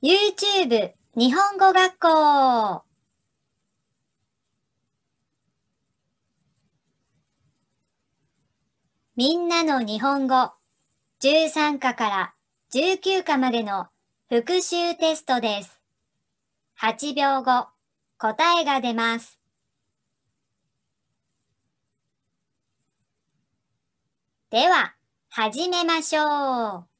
YouTube 日本語学校みんなの日本語13課から19課までの復習テストです。8秒後、答えが出ます。では、始めましょう。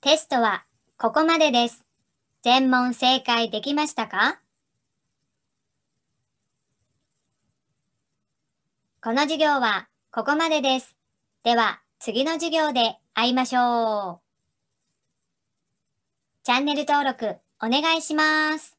テストはここまでです。全問正解できましたかこの授業はここまでです。では次の授業で会いましょう。チャンネル登録お願いします。